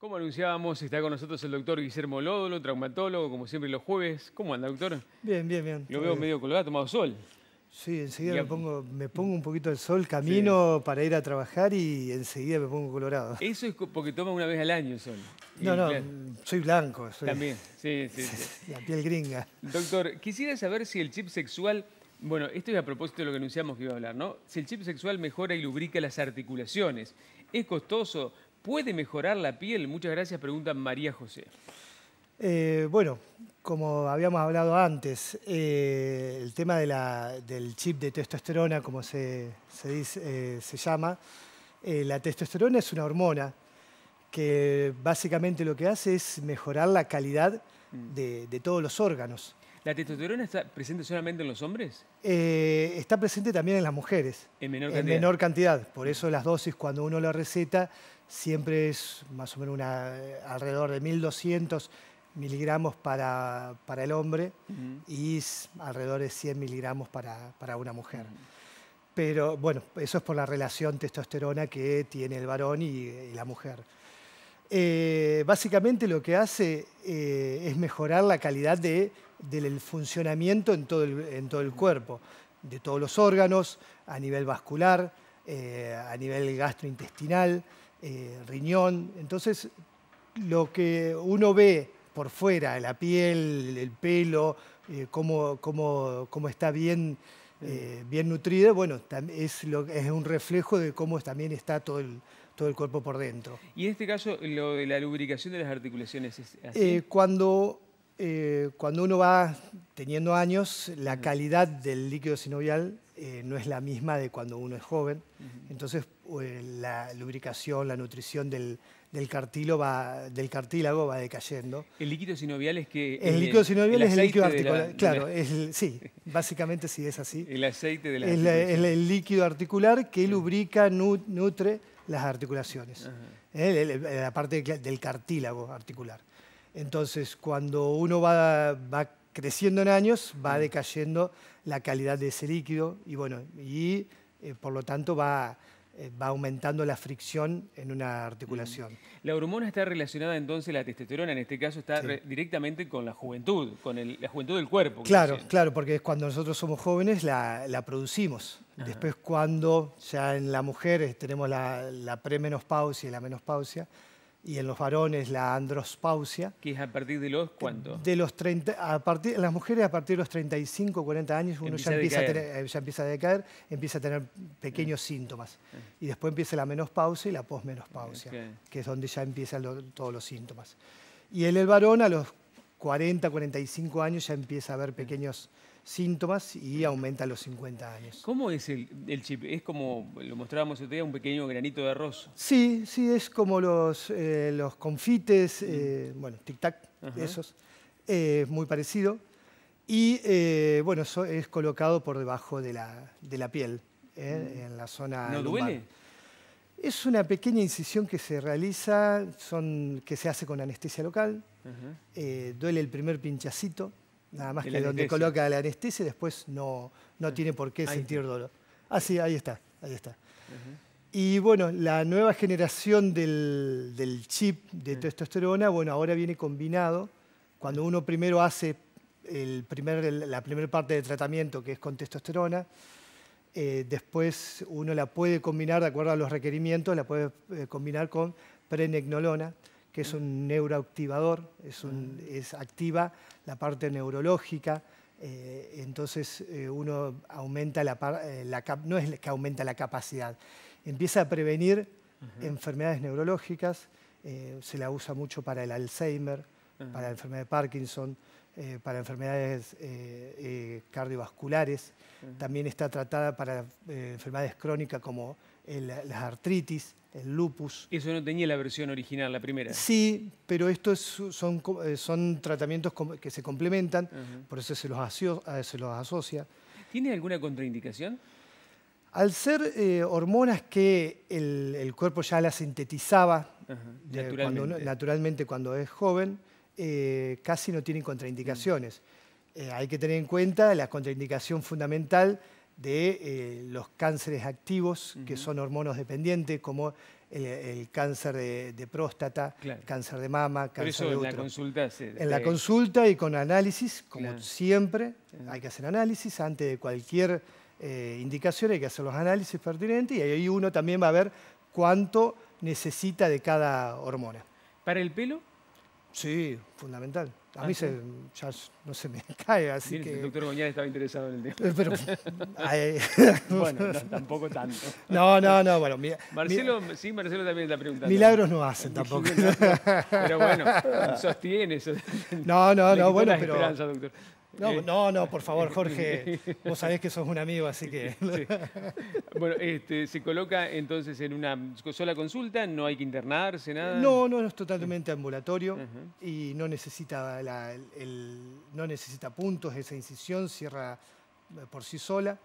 Como anunciábamos, está con nosotros el doctor Guillermo Lódolo, traumatólogo, como siempre los jueves. ¿Cómo anda, doctor? Bien, bien, bien. Lo veo medio medio ha tomado sol. Sí, enseguida me pongo, un poquito de sol, camino para ir a trabajar y enseguida me pongo colorado. Eso es porque toma una vez al año el sol. No, no, soy blanco. Soy... También, sí, sí, sí, La piel gringa. Doctor, quisiera saber si el chip sexual, bueno, esto es a propósito de lo que anunciamos que iba a hablar, ¿no? Si el chip sexual mejora y lubrica las articulaciones. ¿Es costoso? ¿Puede mejorar la piel? Muchas gracias, pregunta María José. Eh, bueno, como habíamos hablado antes, eh, el tema del chip de testosterona, como se, dice, eh, se llama, la testosterona es una hormona que básicamente lo que hace es mejorar la calidad mm. de todos los órganos. ¿La testosterona está presente solamente en los hombres? Eh, está presente también en las mujeres. En menor cantidad. Por eso las dosis, cuando uno la receta, siempre es más o menos una, eh, alrededor de 1200 miligramos para, el hombre y alrededor de 100 miligramos para, una mujer. Pero bueno, eso es por la relación testosterona que tiene el varón y la mujer. Eh, básicamente lo que hace eh, es mejorar la calidad del funcionamiento en todo, el, cuerpo, de todos los órganos, a nivel vascular, eh, a nivel gastrointestinal, riñón. Entonces, lo que uno ve por fuera, la piel, el pelo, cómo, está bien, bien nutrida, bueno, es, es un reflejo de cómo también está todo el del el cuerpo por dentro. Y en este caso, lo de la lubricación de las articulaciones es así. Eh, cuando, eh, cuando uno va teniendo años, la calidad del líquido sinovial eh, no es la misma de cuando uno es joven. Entonces, pues, la lubricación, la nutrición del, del cartílago va, del cartílago va decayendo. El líquido sinovial es que... El, líquido sinovial es el líquido articular. claro, sí, básicamente sí es así. El aceite de la... Es, es el líquido articular que lubrica, nutre las articulaciones, ¿Eh? la parte del cartílago articular. Entonces, cuando uno va, creciendo en años, va decayendo la calidad de ese líquido y, bueno, y eh, por lo tanto va eh, va aumentando la fricción en una articulación. Mm. La hormona está relacionada entonces, la testosterona en este caso, está directamente con la juventud, con la juventud del cuerpo. Claro, claro, porque es cuando nosotros somos jóvenes la, producimos. Después cuando ya en la mujer eh, tenemos la, la premenopausia y la menopausia, y en los varones la androspausia. ¿Que es a partir de los cuándo? De los 30, a partir, las mujeres a partir de los 35, 40 años uno ya, empieza a, eh, empieza a decaer, empieza a tener pequeños síntomas. Eh. Y después empieza la menopausia y la posmenopausia, que es donde ya empiezan todos los síntomas. Y en el varón a los 40, 45 años ya empieza a haber pequeños síntomas y aumenta a los 50 años. ¿Cómo es el, chip? ¿Es como lo mostrábamos día, un pequeño granito de arroz? Sí, sí, es como los, eh, los confites, mm. eh, bueno, tic-tac, esos, eh, muy parecido. Y bueno, eso es colocado por debajo de la, piel, mm. en la zona... ¿No lumbar. duele? Es una pequeña incisión que se realiza, son, que se hace con anestesia local. Eh, duele el primer pinchacito, nada más que donde coloca la anestesia, después no, tiene por qué sentir dolor. Ah, sí, ahí está, ahí está. Y bueno, la nueva generación del, chip de testosterona, bueno, ahora viene combinado. Cuando uno primero hace el primer, la primera parte de tratamiento, que es con testosterona, eh, después uno la puede combinar, de acuerdo a los requerimientos, la puede eh, combinar con prenecnolona, que es un neuroactivador, es, ah. activa la parte neurológica, eh, entonces uno aumenta la, la, no es que aumenta la capacidad, empieza a prevenir enfermedades neurológicas, se la usa mucho para el Alzheimer, para la enfermedad de Parkinson, eh, para enfermedades eh, eh, cardiovasculares, también está tratada para enfermedades crónicas como el, las artritis, el lupus. ¿Eso no tenía la versión original, la primera? Sí, pero estos son, tratamientos que se complementan, por eso se los, se los asocia. ¿Tiene alguna contraindicación? Al ser hormonas que el, cuerpo ya las sintetizaba naturalmente. Cuando, es joven, eh, casi no tienen contraindicaciones. Mm. Eh, hay que tener en cuenta la contraindicación fundamental de eh, los cánceres activos, que son hormonos dependientes, como el, cáncer de, próstata, cáncer de mama, cáncer de eso en la consulta En la consulta y con análisis, como siempre, hay que hacer análisis antes de cualquier indicación, hay que hacer los análisis pertinentes y ahí uno también va a ver cuánto necesita de cada hormona. ¿Para el pelo? Sí, fundamental. A ¿Ah, mí se, ya no se me cae, así que... El doctor Goñán estaba interesado en el tema. Pero, bueno, tampoco tanto. No, no, no, bueno... Marcelo, sí, Marcelo también está preguntando. Milagros no hacen tampoco. pero bueno, sostiene eso. No, no, no, bueno, pero... No, eh. no, no, por favor, Jorge, vos sabés que sos un amigo, así que... Bueno, este, se coloca entonces en una sola consulta, no hay que internarse, nada. No, no, no es totalmente ambulatorio y no necesita, la, el, no necesita puntos, esa incisión cierra eh, por sí sola,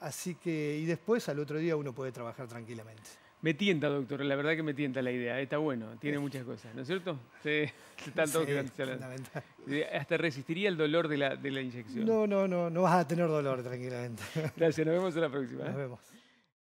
así que, y después al otro día uno puede trabajar tranquilamente. Me tienta, doctor, la verdad que me tienta la idea. Está bueno, tiene muchas cosas, ¿no es cierto? Se, Hasta resistiría el dolor de la, de la inyección. No, no, no, no vas a tener dolor tranquilamente. Gracias, nos vemos en la próxima. Nos ¿eh? vemos.